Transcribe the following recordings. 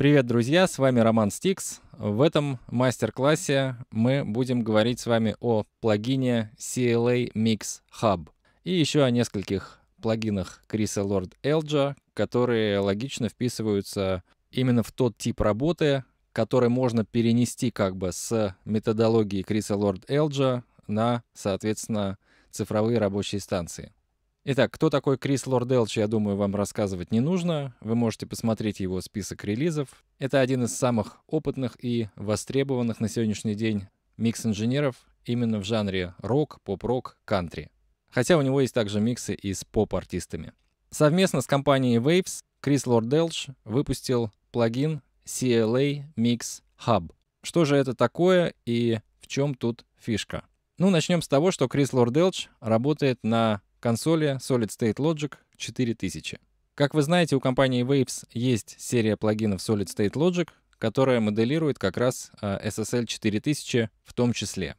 Привет, друзья! С вами Роман Стикс. В этом мастер-классе мы будем говорить с вами о плагине CLA Mix Hub и еще о нескольких плагинах Криса Лорд Элджа, которые логично вписываются именно в тот тип работы, который можно перенести как бы с методологии Криса Лорд Элджа на, соответственно, цифровые рабочие станции. Итак, кто такой Крис Лорделч, я думаю, вам рассказывать не нужно. Вы можете посмотреть его список релизов. Это один из самых опытных и востребованных на сегодняшний день микс-инженеров именно в жанре рок, поп-рок, кантри. Хотя у него есть также миксы и с поп-артистами. Совместно с компанией Waves Крис Лорделч выпустил плагин CLA Mix Hub. Что же это такое и в чем тут фишка? Ну, начнем с того, что Крис Лорделч работает на консоли Solid State Logic 4000. Как вы знаете, у компании Waves есть серия плагинов Solid State Logic, которая моделирует как раз э, SSL 4000 в том числе.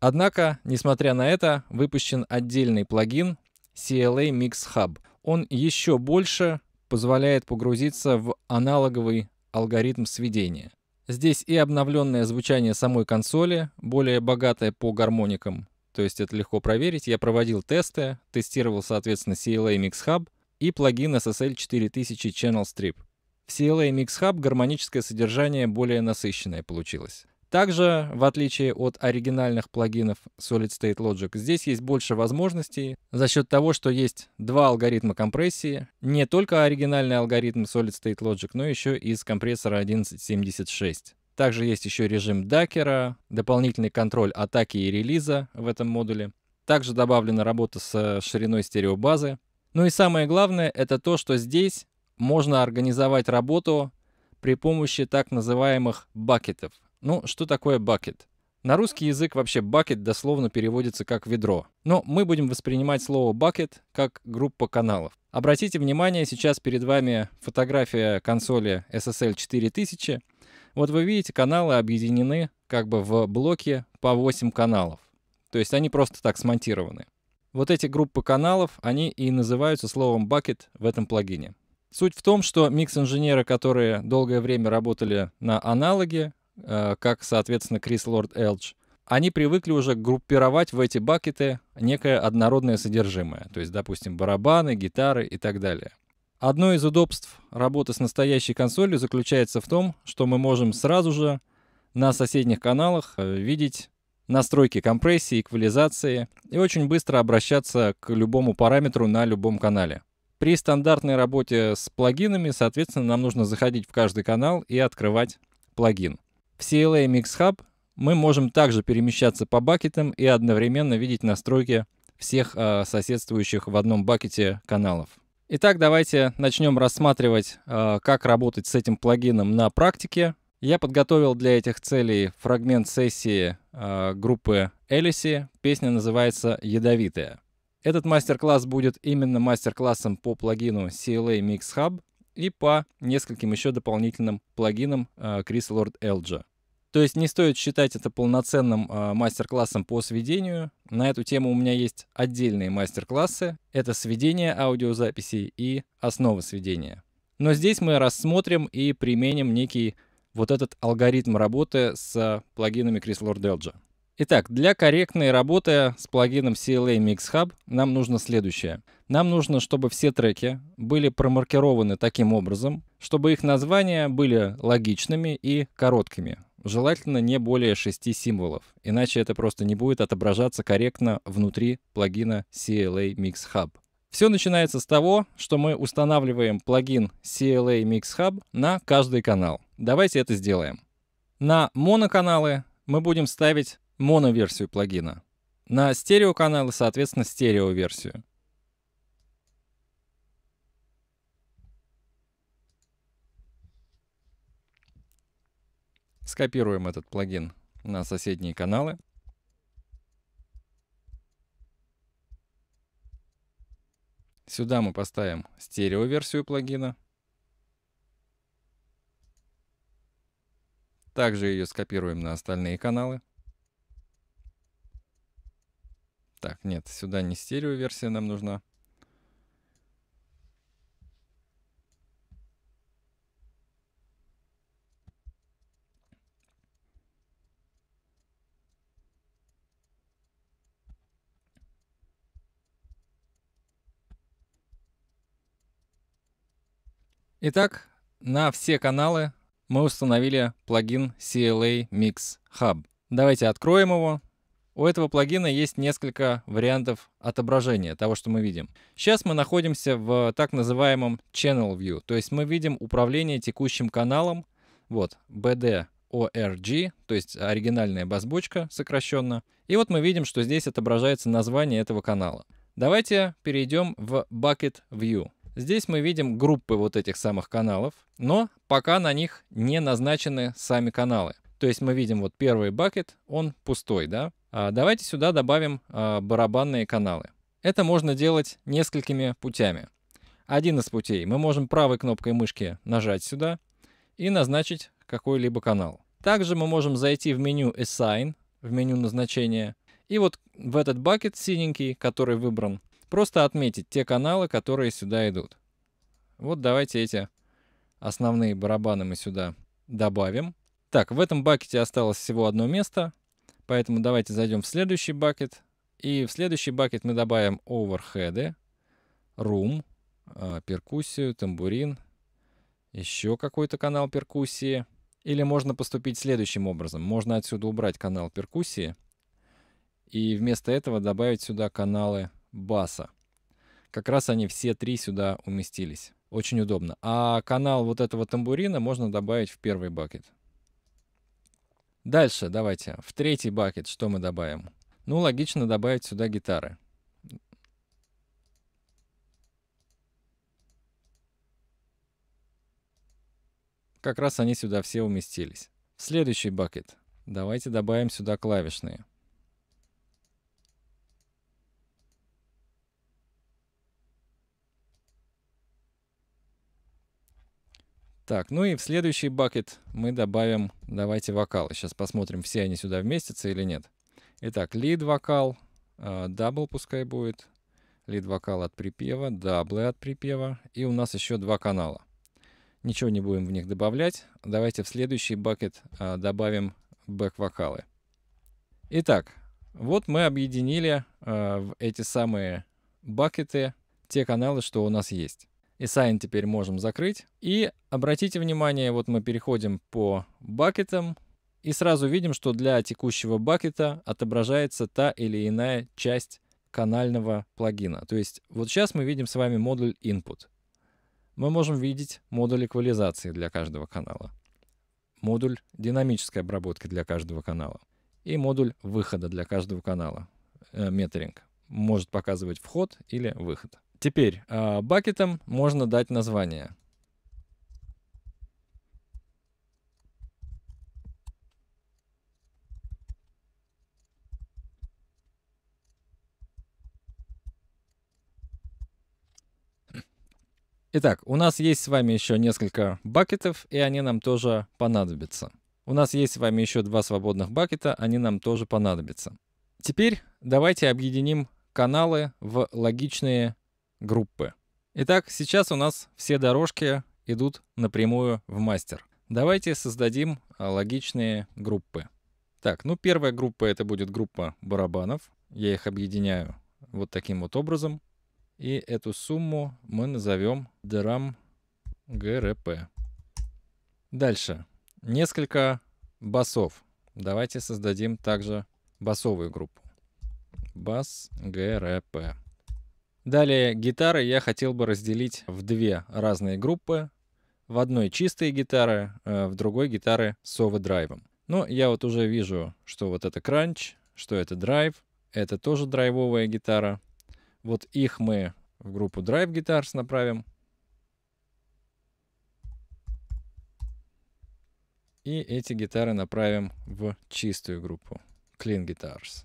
Однако, несмотря на это, выпущен отдельный плагин CLA Mix Hub. Он еще больше позволяет погрузиться в аналоговый алгоритм сведения. Здесь и обновленное звучание самой консоли, более богатое по гармоникам, то есть это легко проверить. Я проводил тесты, тестировал, соответственно, CLA Mix Hub и плагин SSL 4000 Channel Strip. В CLA Mix Hub гармоническое содержание более насыщенное получилось. Также, в отличие от оригинальных плагинов Solid State Logic, здесь есть больше возможностей за счет того, что есть два алгоритма компрессии. Не только оригинальный алгоритм Solid State Logic, но еще и с компрессора 1176. Также есть еще режим дакера, дополнительный контроль атаки и релиза в этом модуле. Также добавлена работа с э, шириной стереобазы. Ну и самое главное, это то, что здесь можно организовать работу при помощи так называемых бакетов. Ну, что такое бакет? На русский язык вообще бакет дословно переводится как ведро. Но мы будем воспринимать слово бакет как группа каналов. Обратите внимание, сейчас перед вами фотография консоли SSL 4000. Вот вы видите, каналы объединены как бы в блоке по 8 каналов. То есть они просто так смонтированы. Вот эти группы каналов, они и называются словом бакет в этом плагине. Суть в том, что микс-инженеры, которые долгое время работали на аналоге, э, как, соответственно, Крис Лорд Элдж, они привыкли уже группировать в эти бакеты некое однородное содержимое, то есть, допустим, барабаны, гитары и так далее. Одно из удобств работы с настоящей консолью заключается в том, что мы можем сразу же на соседних каналах э, видеть настройки компрессии, эквализации и очень быстро обращаться к любому параметру на любом канале. При стандартной работе с плагинами, соответственно, нам нужно заходить в каждый канал и открывать плагин. В CLA Mix Hub мы можем также перемещаться по бакетам и одновременно видеть настройки всех э, соседствующих в одном бакете каналов. Итак, давайте начнем рассматривать, а, как работать с этим плагином на практике. Я подготовил для этих целей фрагмент сессии а, группы Элиси. Песня называется «Ядовитая». Этот мастер-класс будет именно мастер-классом по плагину CLA Mix Hub и по нескольким еще дополнительным плагинам а, Chris Lord Elja. То есть не стоит считать это полноценным э, мастер-классом по сведению. На эту тему у меня есть отдельные мастер-классы. Это сведение аудиозаписей и основы сведения. Но здесь мы рассмотрим и применим некий вот этот алгоритм работы с плагинами Chris lord Delja. Итак, для корректной работы с плагином CLA Mix Hub нам нужно следующее. Нам нужно, чтобы все треки были промаркированы таким образом, чтобы их названия были логичными и короткими. Желательно не более 6 символов, иначе это просто не будет отображаться корректно внутри плагина CLA Mix Hub. Все начинается с того, что мы устанавливаем плагин CLA Mix Hub на каждый канал. Давайте это сделаем. На моноканалы мы будем ставить моноверсию плагина. На стереоканалы, соответственно, стереоверсию. Скопируем этот плагин на соседние каналы. Сюда мы поставим стерео-версию плагина. Также ее скопируем на остальные каналы. Так, нет, сюда не стерео-версия нам нужна. Итак, на все каналы мы установили плагин CLA Mix Hub. Давайте откроем его. У этого плагина есть несколько вариантов отображения того, что мы видим. Сейчас мы находимся в так называемом Channel View, то есть мы видим управление текущим каналом, вот, BDORG, то есть оригинальная басбочка сокращенно. И вот мы видим, что здесь отображается название этого канала. Давайте перейдем в Bucket View. Здесь мы видим группы вот этих самых каналов, но пока на них не назначены сами каналы. То есть мы видим вот первый бакет, он пустой, да? А давайте сюда добавим а, барабанные каналы. Это можно делать несколькими путями. Один из путей. Мы можем правой кнопкой мышки нажать сюда и назначить какой-либо канал. Также мы можем зайти в меню Assign, в меню назначения. И вот в этот бакет синенький, который выбран, Просто отметить те каналы, которые сюда идут. Вот давайте эти основные барабаны мы сюда добавим. Так, в этом бакете осталось всего одно место, поэтому давайте зайдем в следующий бакет. И в следующий бакет мы добавим оверхеды, рум, а, перкуссию, тамбурин, еще какой-то канал перкуссии. Или можно поступить следующим образом. Можно отсюда убрать канал перкуссии и вместо этого добавить сюда каналы баса. Как раз они все три сюда уместились. Очень удобно. А канал вот этого тамбурина можно добавить в первый бакет. Дальше давайте. В третий бакет что мы добавим? Ну, логично добавить сюда гитары. Как раз они сюда все уместились. В следующий бакет давайте добавим сюда клавишные. Так, ну и в следующий бакет мы добавим, давайте вокалы. Сейчас посмотрим, все они сюда вместятся или нет. Итак, лид-вокал, а, дабл пускай будет, лид-вокал от припева, даблы от припева, и у нас еще два канала. Ничего не будем в них добавлять. Давайте в следующий бакет а, добавим бэк-вокалы. Итак, вот мы объединили а, в эти самые бакеты те каналы, что у нас есть. И сайн теперь можем закрыть. И обратите внимание, вот мы переходим по бакетам. И сразу видим, что для текущего бакета отображается та или иная часть канального плагина. То есть вот сейчас мы видим с вами модуль input. Мы можем видеть модуль эквализации для каждого канала, модуль динамической обработки для каждого канала и модуль выхода для каждого канала, э, метринг. Может показывать вход или выход. Теперь а, бакетам можно дать название. Итак, у нас есть с вами еще несколько бакетов, и они нам тоже понадобятся. У нас есть с вами еще два свободных бакета, они нам тоже понадобятся. Теперь давайте объединим каналы в логичные группы. Итак, сейчас у нас все дорожки идут напрямую в мастер. Давайте создадим а, логичные группы. Так, ну первая группа это будет группа барабанов. Я их объединяю вот таким вот образом. И эту сумму мы назовем драм ГРП. Дальше. Несколько басов. Давайте создадим также басовую группу. Бас ГРП. Далее гитары я хотел бы разделить в две разные группы. В одной чистые гитары, э, в другой гитары с овердрайвом. Но я вот уже вижу, что вот это кранч, что это драйв. Это тоже драйвовая гитара. Вот их мы в группу Drive Guitars направим. И эти гитары направим в чистую группу Clean Guitars.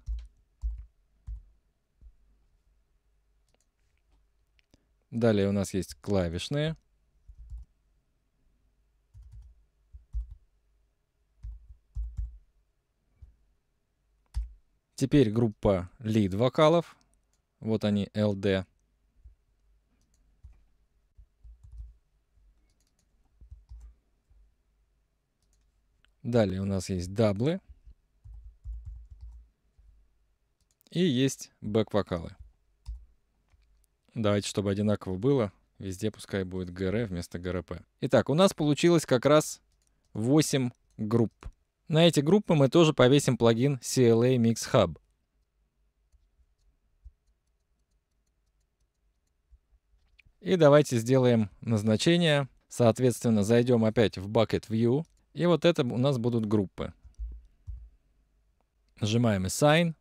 Далее у нас есть клавишные. Теперь группа лид-вокалов. Вот они, LD. Далее у нас есть даблы. И есть бэк-вокалы. Давайте, чтобы одинаково было. Везде пускай будет ГР вместо ГРП. Итак, у нас получилось как раз 8 групп. На эти группы мы тоже повесим плагин CLA Mix Hub. И давайте сделаем назначение. Соответственно, зайдем опять в Bucket View. И вот это у нас будут группы. Нажимаем Assign.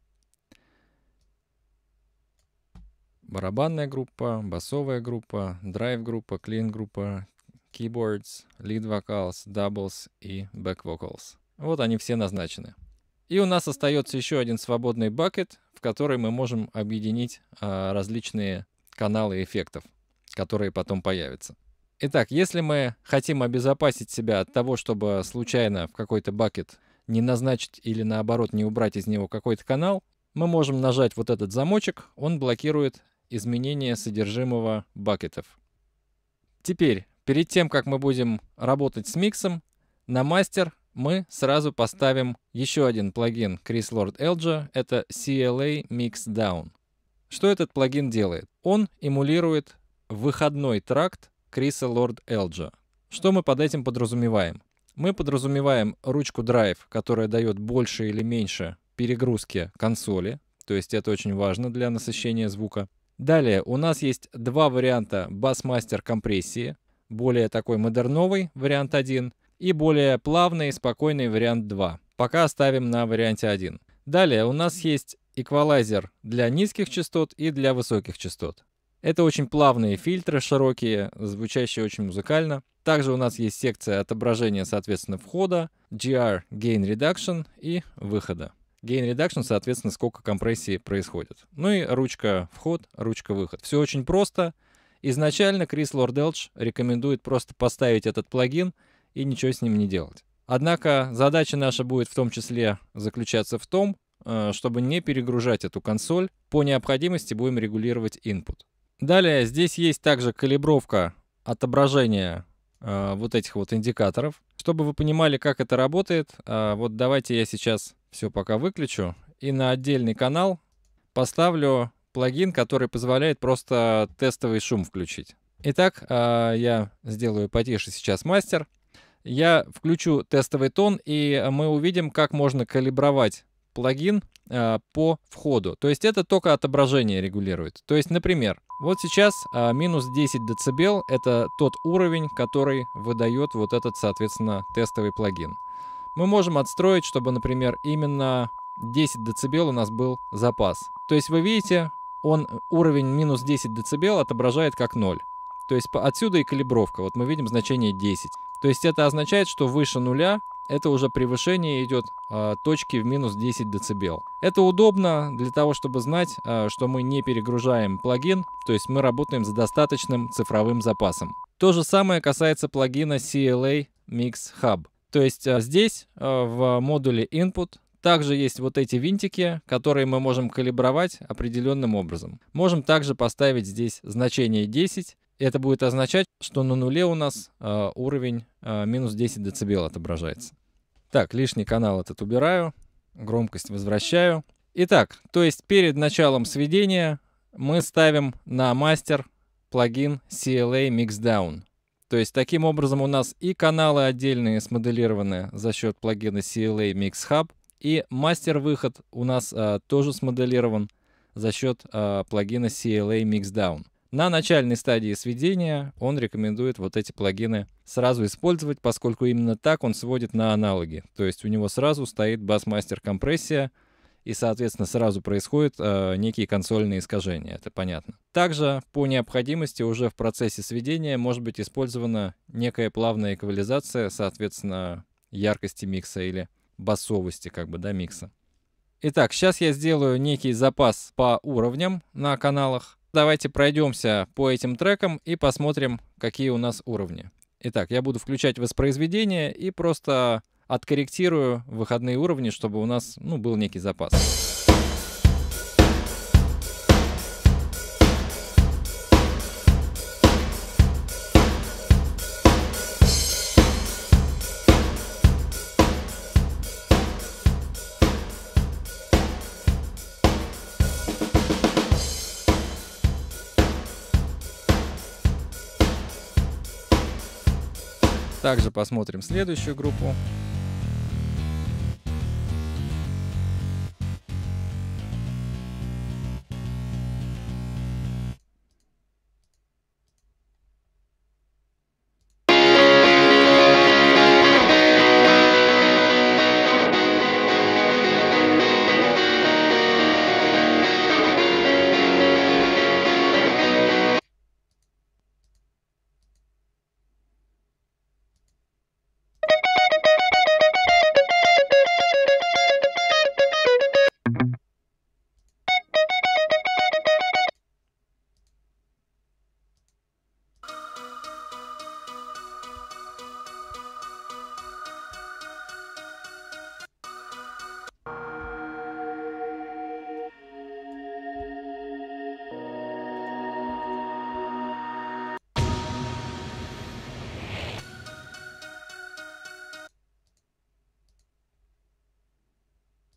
барабанная группа, басовая группа, драйв-группа, клин-группа, keyboards, lead vocals, doubles и back vocals. Вот они все назначены. И у нас остается еще один свободный бакет, в который мы можем объединить а, различные каналы эффектов, которые потом появятся. Итак, если мы хотим обезопасить себя от того, чтобы случайно в какой-то бакет не назначить или наоборот не убрать из него какой-то канал, мы можем нажать вот этот замочек, он блокирует изменение содержимого бакетов. Теперь, перед тем, как мы будем работать с миксом, на мастер мы сразу поставим еще один плагин Chris Lord Elja, это CLA Mix Down. Что этот плагин делает? Он эмулирует выходной тракт Криса Лорд Элджа. Что мы под этим подразумеваем? Мы подразумеваем ручку Drive, которая дает больше или меньше перегрузки консоли, то есть это очень важно для насыщения звука. Далее у нас есть два варианта Bassmaster компрессии, более такой модерновый вариант 1 и более плавный и спокойный вариант 2. Пока оставим на варианте 1. Далее у нас есть эквалайзер для низких частот и для высоких частот. Это очень плавные фильтры, широкие, звучащие очень музыкально. Также у нас есть секция отображения, соответственно, входа, GR Gain Reduction и выхода. Gain Reduction, соответственно, сколько компрессии происходит. Ну и ручка вход, ручка выход. Все очень просто. Изначально Крис Лорделдж рекомендует просто поставить этот плагин и ничего с ним не делать. Однако задача наша будет в том числе заключаться в том, э, чтобы не перегружать эту консоль, по необходимости будем регулировать input. Далее здесь есть также калибровка отображения э, вот этих вот индикаторов. Чтобы вы понимали, как это работает, э, вот давайте я сейчас все, пока выключу. И на отдельный канал поставлю плагин, который позволяет просто тестовый шум включить. Итак, а, я сделаю потише сейчас мастер. Я включу тестовый тон, и мы увидим, как можно калибровать плагин а, по входу. То есть это только отображение регулирует. То есть, например, вот сейчас а, минус 10 дБ — это тот уровень, который выдает вот этот, соответственно, тестовый плагин мы можем отстроить, чтобы, например, именно 10 дБ у нас был запас. То есть вы видите, он уровень минус 10 дБ отображает как 0. То есть отсюда и калибровка. Вот мы видим значение 10. То есть это означает, что выше нуля это уже превышение идет э, точки в минус 10 дБ. Это удобно для того, чтобы знать, э, что мы не перегружаем плагин, то есть мы работаем с достаточным цифровым запасом. То же самое касается плагина CLA Mix Hub. То есть э, здесь э, в модуле input также есть вот эти винтики, которые мы можем калибровать определенным образом. Можем также поставить здесь значение 10. Это будет означать, что на нуле у нас э, уровень минус 10 дБ отображается. Так, лишний канал этот убираю, громкость возвращаю. Итак, то есть перед началом сведения мы ставим на мастер плагин CLA Mixdown. То есть таким образом у нас и каналы отдельные смоделированы за счет плагина CLA Mix Hub, и мастер-выход у нас а, тоже смоделирован за счет а, плагина CLA Mix Down. На начальной стадии сведения он рекомендует вот эти плагины сразу использовать, поскольку именно так он сводит на аналоги. То есть у него сразу стоит бас-мастер компрессия, и, соответственно, сразу происходят э, некие консольные искажения, это понятно. Также по необходимости уже в процессе сведения может быть использована некая плавная эквализация, соответственно, яркости микса или басовости как бы, да, микса. Итак, сейчас я сделаю некий запас по уровням на каналах. Давайте пройдемся по этим трекам и посмотрим, какие у нас уровни. Итак, я буду включать воспроизведение и просто откорректирую выходные уровни, чтобы у нас ну, был некий запас. Также посмотрим следующую группу.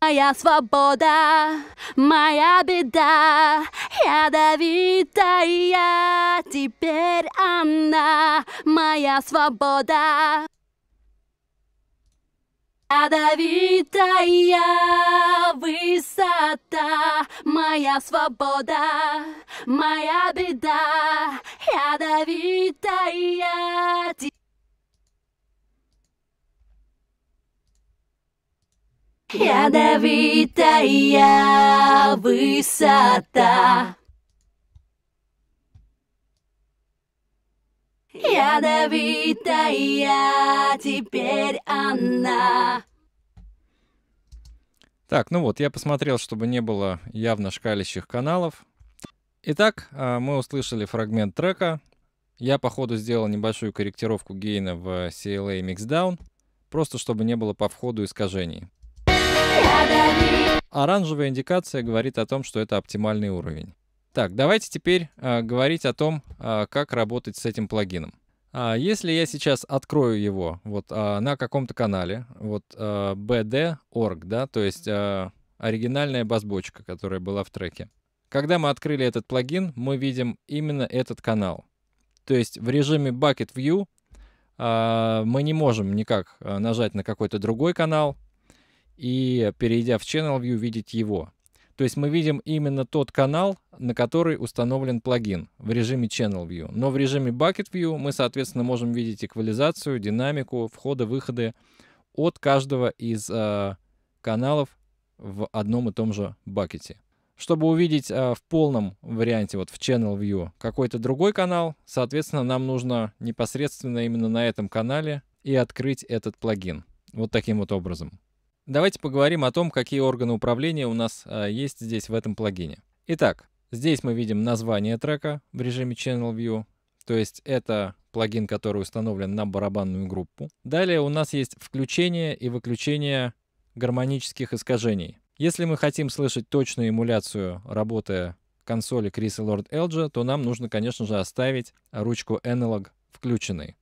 моя свобода, моя беда, ядовитая, теперь она, моя свобода. Ядовитая высота, моя свобода, моя беда, ядовитая, теперь Ядовитая высота. Ядовитая теперь она. Так, ну вот, я посмотрел, чтобы не было явно шкалящих каналов. Итак, а, мы услышали фрагмент трека. Я, по ходу, сделал небольшую корректировку гейна в CLA Mixdown, просто чтобы не было по входу искажений. Оранжевая индикация говорит о том, что это оптимальный уровень. Так, давайте теперь э, говорить о том, э, как работать с этим плагином. А если я сейчас открою его вот а, на каком-то канале, вот а, bd.org, да, то есть а, оригинальная базбочка, которая была в треке. Когда мы открыли этот плагин, мы видим именно этот канал. То есть в режиме Bucket View а, мы не можем никак а, нажать на какой-то другой канал, и, перейдя в Channel View, видеть его. То есть мы видим именно тот канал, на который установлен плагин в режиме Channel View. Но в режиме Bucket View мы, соответственно, можем видеть эквализацию, динамику, входы-выходы от каждого из э, каналов в одном и том же бакете. Чтобы увидеть э, в полном варианте, вот в Channel View, какой-то другой канал, соответственно, нам нужно непосредственно именно на этом канале и открыть этот плагин. Вот таким вот образом. Давайте поговорим о том, какие органы управления у нас а, есть здесь в этом плагине. Итак, здесь мы видим название трека в режиме Channel View, то есть это плагин, который установлен на барабанную группу. Далее у нас есть включение и выключение гармонических искажений. Если мы хотим слышать точную эмуляцию работы консоли Chris и Lord Elge, то нам нужно, конечно же, оставить ручку Analog включенной.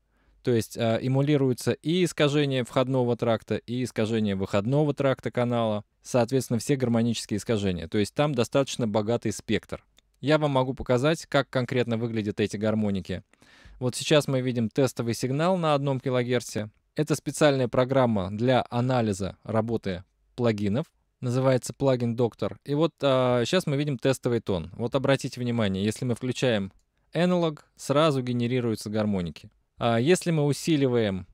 То есть э, эмулируется и искажение входного тракта, и искажение выходного тракта канала, соответственно, все гармонические искажения. То есть там достаточно богатый спектр. Я вам могу показать, как конкретно выглядят эти гармоники. Вот сейчас мы видим тестовый сигнал на 1 кГц. Это специальная программа для анализа работы плагинов. Называется плагин Доктор. И вот а, сейчас мы видим тестовый тон. Вот обратите внимание, если мы включаем аналог, сразу генерируются гармоники. А, если мы усиливаем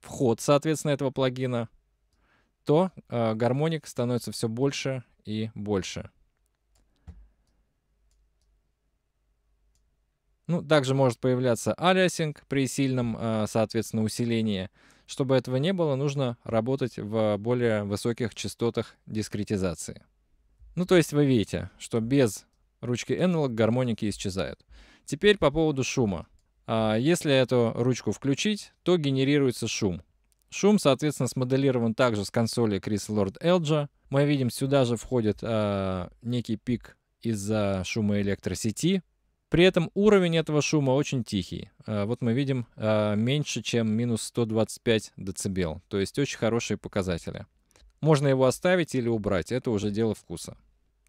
вход, соответственно, этого плагина, то а, гармоник становится все больше и больше. Ну, также может появляться алиасинг при сильном, а, соответственно, усилении. Чтобы этого не было, нужно работать в более высоких частотах дискретизации. Ну, то есть вы видите, что без ручки Analog гармоники исчезают. Теперь по поводу шума. А, если эту ручку включить, то генерируется шум. Шум, соответственно, смоделирован также с консоли Chris Lord Elja. Мы видим, сюда же входит э, некий пик из-за шума электросети. При этом уровень этого шума очень тихий. Э, вот мы видим э, меньше, чем минус 125 дБ. То есть очень хорошие показатели. Можно его оставить или убрать, это уже дело вкуса.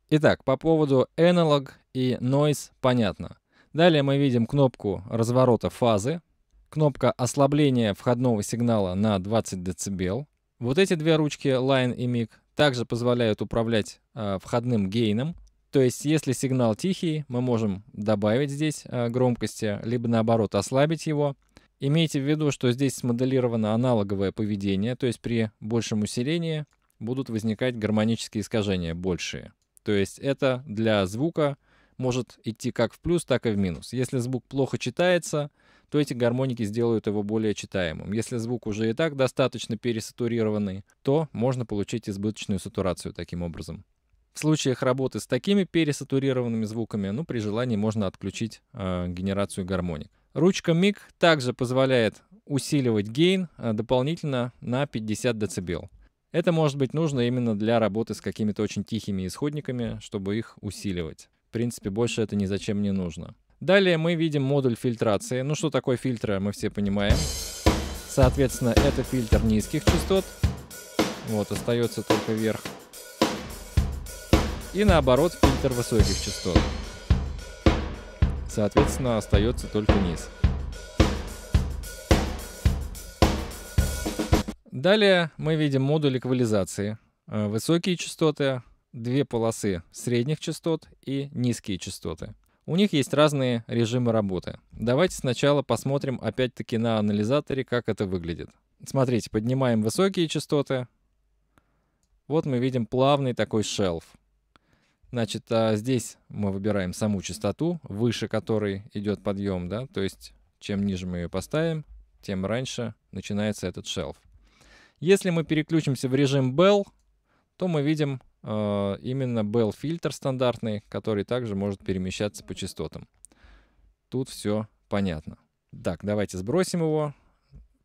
Итак, по поводу Analog и Noise понятно. Далее мы видим кнопку разворота фазы, кнопка ослабления входного сигнала на 20 дБ. Вот эти две ручки Line и MIG также позволяют управлять э, входным гейном. То есть, если сигнал тихий, мы можем добавить здесь э, громкости, либо наоборот ослабить его. Имейте в виду, что здесь смоделировано аналоговое поведение, то есть при большем усилении будут возникать гармонические искажения большие. То есть это для звука может идти как в плюс, так и в минус. Если звук плохо читается, то эти гармоники сделают его более читаемым. Если звук уже и так достаточно пересатурированный, то можно получить избыточную сатурацию таким образом. В случаях работы с такими пересатурированными звуками, ну, при желании можно отключить э, генерацию гармоник. Ручка MIG также позволяет усиливать гейн э, дополнительно на 50 дБ. Это может быть нужно именно для работы с какими-то очень тихими исходниками, чтобы их усиливать. В принципе, больше это ни зачем не нужно. Далее мы видим модуль фильтрации. Ну что такое фильтры, мы все понимаем. Соответственно, это фильтр низких частот. Вот, остается только вверх. И наоборот, фильтр высоких частот. Соответственно, остается только низ. Далее мы видим модуль эквализации. Э, высокие частоты, две полосы средних частот и низкие частоты. У них есть разные режимы работы. Давайте сначала посмотрим опять-таки на анализаторе, как это выглядит. Смотрите, поднимаем высокие частоты. Вот мы видим плавный такой шелф. Значит, а здесь мы выбираем саму частоту, выше которой идет подъем, да, то есть чем ниже мы ее поставим, тем раньше начинается этот шелф. Если мы переключимся в режим Bell, то мы видим Э, именно Bell фильтр стандартный, который также может перемещаться по частотам. Тут все понятно. Так, давайте сбросим его.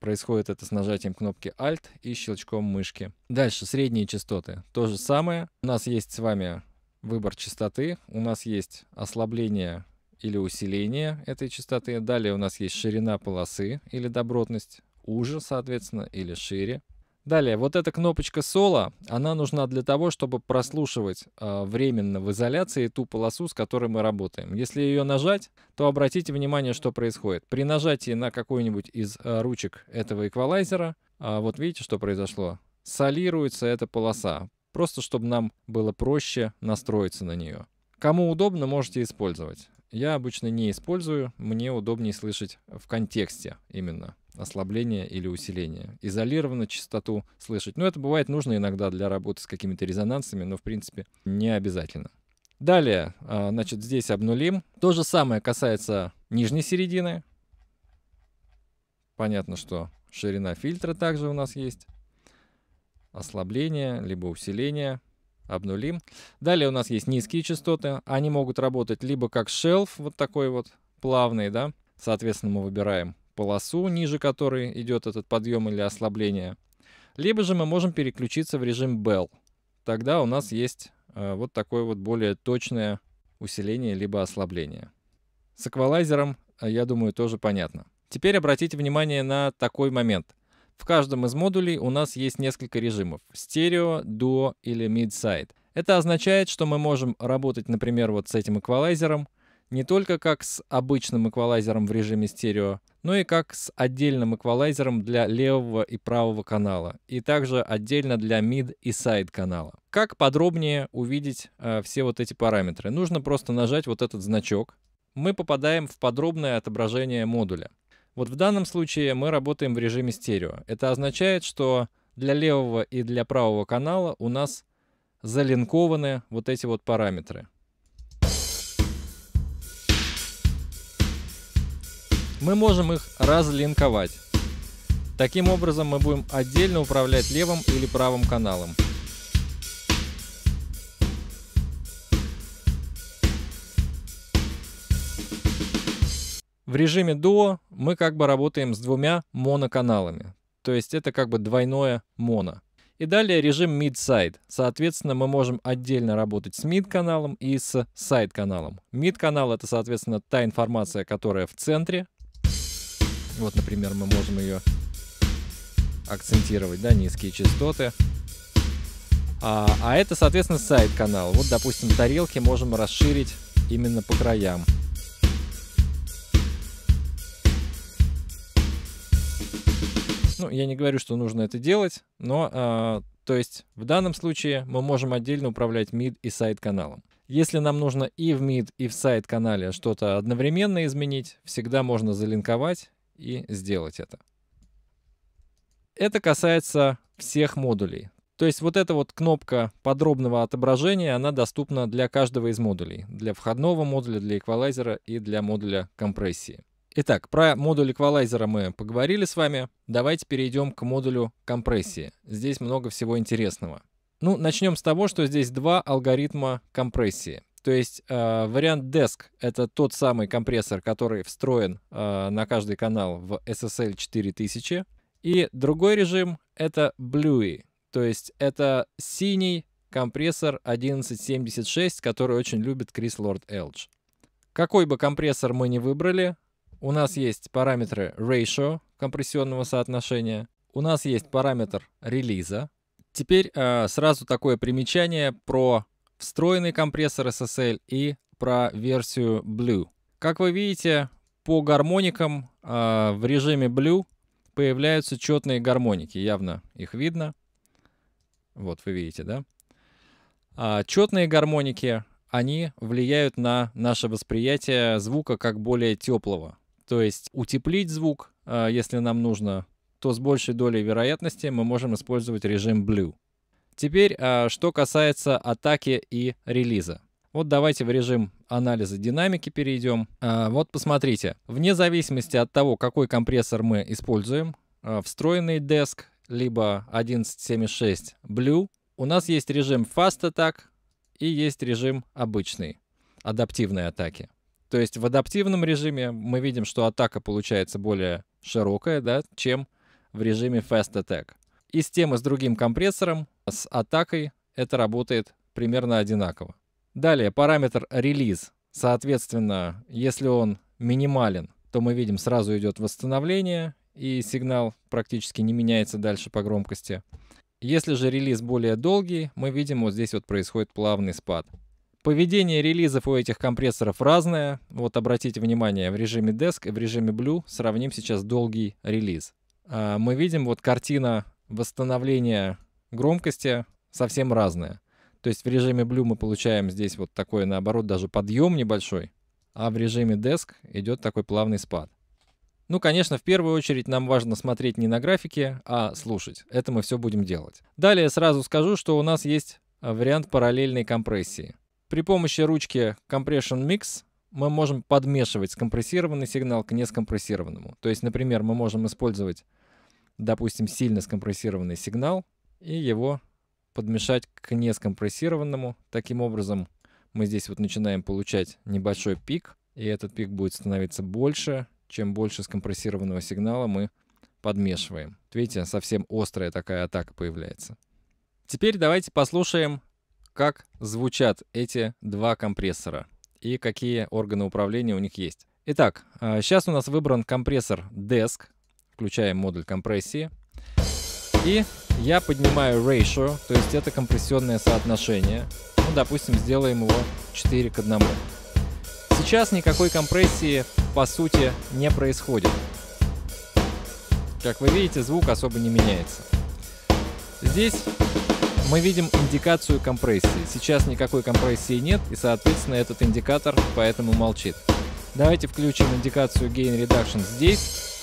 Происходит это с нажатием кнопки Alt и щелчком мышки. Дальше средние частоты. То же самое. У нас есть с вами выбор частоты. У нас есть ослабление или усиление этой частоты. Далее у нас есть ширина полосы или добротность. Уже, соответственно, или шире. Далее, вот эта кнопочка соло, она нужна для того, чтобы прослушивать э, временно в изоляции ту полосу, с которой мы работаем. Если ее нажать, то обратите внимание, что происходит. При нажатии на какую-нибудь из э, ручек этого эквалайзера, э, вот видите, что произошло? Солируется эта полоса, просто чтобы нам было проще настроиться на нее. Кому удобно, можете использовать я обычно не использую, мне удобнее слышать в контексте именно ослабление или усиление. Изолированно частоту слышать. Но ну, это бывает нужно иногда для работы с какими-то резонансами, но в принципе не обязательно. Далее, а, значит, здесь обнулим. То же самое касается нижней середины. Понятно, что ширина фильтра также у нас есть. Ослабление, либо усиление обнулим. Далее у нас есть низкие частоты. Они могут работать либо как шелф, вот такой вот плавный, да. Соответственно, мы выбираем полосу, ниже которой идет этот подъем или ослабление. Либо же мы можем переключиться в режим Bell. Тогда у нас есть э, вот такое вот более точное усиление либо ослабление. С эквалайзером, э, я думаю, тоже понятно. Теперь обратите внимание на такой момент. В каждом из модулей у нас есть несколько режимов — стерео, дуо или мидсайд. Это означает, что мы можем работать, например, вот с этим эквалайзером, не только как с обычным эквалайзером в режиме стерео, но и как с отдельным эквалайзером для левого и правого канала, и также отдельно для mid и side канала. Как подробнее увидеть э, все вот эти параметры? Нужно просто нажать вот этот значок. Мы попадаем в подробное отображение модуля. Вот в данном случае мы работаем в режиме стерео. Это означает, что для левого и для правого канала у нас залинкованы вот эти вот параметры. Мы можем их разлинковать. Таким образом мы будем отдельно управлять левым или правым каналом. В режиме дуо мы как бы работаем с двумя моноканалами, то есть это как бы двойное моно. И далее режим mid-side. Соответственно, мы можем отдельно работать с mid-каналом и с side-каналом. Mid-канал — это, соответственно, та информация, которая в центре. Вот, например, мы можем ее акцентировать, да, низкие частоты. А, а это, соответственно, сайт канал. Вот, допустим, тарелки можем расширить именно по краям. нужно, я не говорю, что нужно это делать, но э, то есть в данном случае мы можем отдельно управлять мид и сайт каналом. Если нам нужно и в мид, и в сайт канале что-то одновременно изменить, всегда можно залинковать и сделать это. Это касается всех модулей. То есть вот эта вот кнопка подробного отображения, она доступна для каждого из модулей. Для входного модуля, для эквалайзера и для модуля компрессии. Итак, про модуль эквалайзера мы поговорили с вами. Давайте перейдем к модулю компрессии. Здесь много всего интересного. Ну, начнем с того, что здесь два алгоритма компрессии. То есть э, вариант Desk — это тот самый компрессор, который встроен э, на каждый канал в SSL 4000. И другой режим — это Bluey, то есть это синий компрессор 1176, который очень любит Крис Лорд Элдж. Какой бы компрессор мы не выбрали, у нас есть параметры ratio компрессионного соотношения. У нас есть параметр релиза. Теперь э, сразу такое примечание про встроенный компрессор SSL и про версию Blue. Как вы видите, по гармоникам э, в режиме Blue появляются четные гармоники. Явно их видно. Вот вы видите, да? А четные гармоники, они влияют на наше восприятие звука как более теплого то есть утеплить звук, э, если нам нужно, то с большей долей вероятности мы можем использовать режим Blue. Теперь, э, что касается атаки и релиза. Вот давайте в режим анализа динамики перейдем. Э, вот посмотрите, вне зависимости от того, какой компрессор мы используем, встроенный деск, либо 11.76 Blue, у нас есть режим Fast Attack и есть режим обычный, адаптивной атаки. То есть в адаптивном режиме мы видим, что атака получается более широкая, да, чем в режиме Fast Attack. И с тем и с другим компрессором, с атакой это работает примерно одинаково. Далее параметр релиз. Соответственно, если он минимален, то мы видим сразу идет восстановление и сигнал практически не меняется дальше по громкости. Если же релиз более долгий, мы видим вот здесь вот происходит плавный спад. Поведение релизов у этих компрессоров разное. Вот обратите внимание, в режиме Desk и в режиме Blue сравним сейчас долгий релиз. А, мы видим вот картина восстановления громкости совсем разная. То есть в режиме Blue мы получаем здесь вот такой, наоборот, даже подъем небольшой, а в режиме Desk идет такой плавный спад. Ну, конечно, в первую очередь нам важно смотреть не на графики, а слушать. Это мы все будем делать. Далее сразу скажу, что у нас есть а, вариант параллельной компрессии. При помощи ручки Compression Mix мы можем подмешивать скомпрессированный сигнал к нескомпрессированному. То есть, например, мы можем использовать, допустим, сильно скомпрессированный сигнал и его подмешать к нескомпрессированному. Таким образом, мы здесь вот начинаем получать небольшой пик, и этот пик будет становиться больше, чем больше скомпрессированного сигнала мы подмешиваем. Видите, совсем острая такая атака появляется. Теперь давайте послушаем как звучат эти два компрессора и какие органы управления у них есть. Итак, а, сейчас у нас выбран компрессор Desk, включаем модуль компрессии. И я поднимаю ratio, то есть это компрессионное соотношение. Ну, допустим, сделаем его 4 к 1. Сейчас никакой компрессии, по сути, не происходит. Как вы видите, звук особо не меняется. Здесь мы видим индикацию компрессии. Сейчас никакой компрессии нет, и, соответственно, этот индикатор поэтому молчит. Давайте включим индикацию Gain Reduction здесь,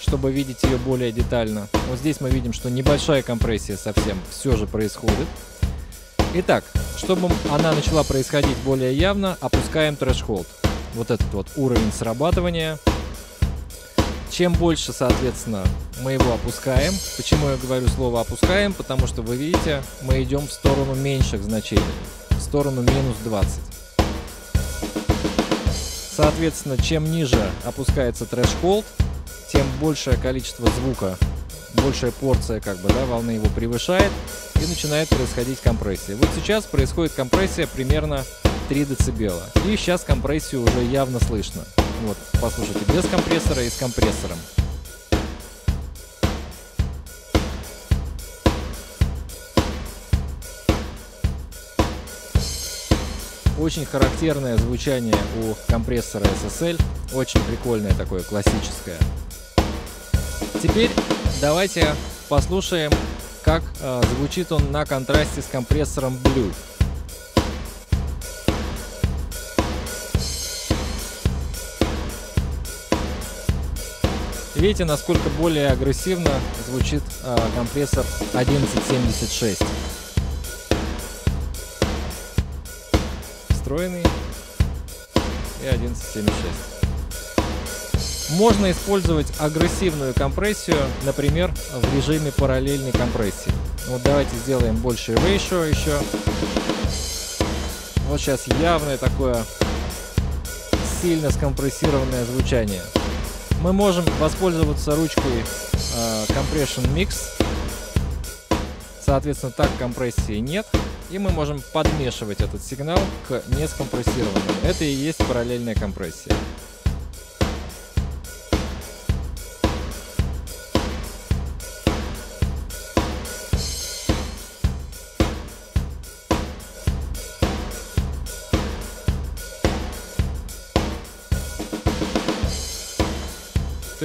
чтобы видеть ее более детально. Вот здесь мы видим, что небольшая компрессия совсем все же происходит. Итак, чтобы она начала происходить более явно, опускаем трешхолд. Вот этот вот уровень срабатывания – чем больше, соответственно, мы его опускаем. Почему я говорю слово опускаем? Потому что вы видите, мы идем в сторону меньших значений, в сторону минус 20. Соответственно, чем ниже опускается трэш тем большее количество звука, большая порция как бы, да, волны его превышает и начинает происходить компрессия. Вот сейчас происходит компрессия примерно 3 дБ. И сейчас компрессию уже явно слышно. Вот, послушайте, без компрессора и с компрессором. Очень характерное звучание у компрессора SSL, очень прикольное такое, классическое. Теперь давайте послушаем, как э, звучит он на контрасте с компрессором Blue. Видите, насколько более агрессивно звучит э, компрессор 1176. Встроенный и 1176. Можно использовать агрессивную компрессию, например, в режиме параллельной компрессии. Вот давайте сделаем больше ratio еще. Вот сейчас явное такое сильно скомпрессированное звучание мы можем воспользоваться ручкой э, Compression Mix. Соответственно, так компрессии нет. И мы можем подмешивать этот сигнал к нескомпрессированному. Это и есть параллельная компрессия.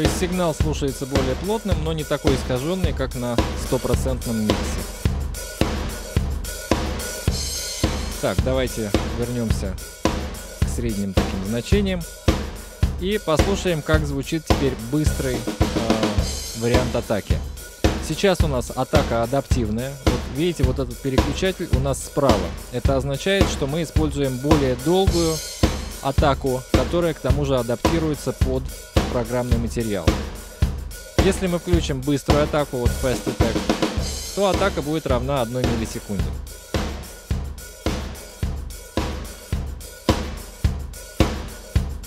То есть сигнал слушается более плотным, но не такой искаженный, как на стопроцентном миксе. Так, давайте вернемся к средним таким значениям и послушаем, как звучит теперь быстрый э, вариант атаки. Сейчас у нас атака адаптивная. Вот видите, вот этот переключатель у нас справа. Это означает, что мы используем более долгую атаку, которая к тому же адаптируется под программный материал. Если мы включим быструю атаку, вот Fast Attack, то атака будет равна 1 миллисекунде.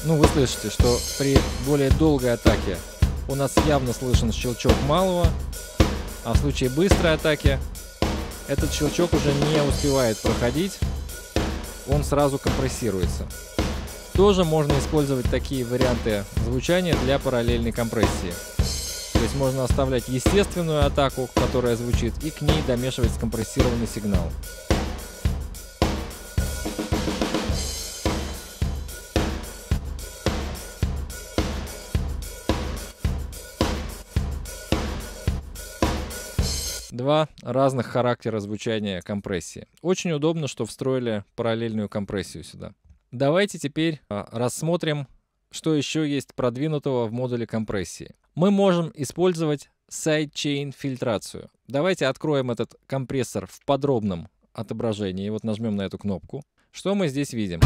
Ну, вы слышите, что при более долгой атаке у нас явно слышен щелчок малого, а в случае быстрой атаки этот щелчок уже не успевает проходить, он сразу компрессируется. Тоже можно использовать такие варианты звучания для параллельной компрессии. То есть можно оставлять естественную атаку, которая звучит, и к ней домешивать скомпрессированный сигнал. два разных характера звучания компрессии. Очень удобно, что встроили параллельную компрессию сюда. Давайте теперь а, рассмотрим, что еще есть продвинутого в модуле компрессии. Мы можем использовать sidechain фильтрацию. Давайте откроем этот компрессор в подробном отображении. Вот нажмем на эту кнопку. Что мы здесь видим?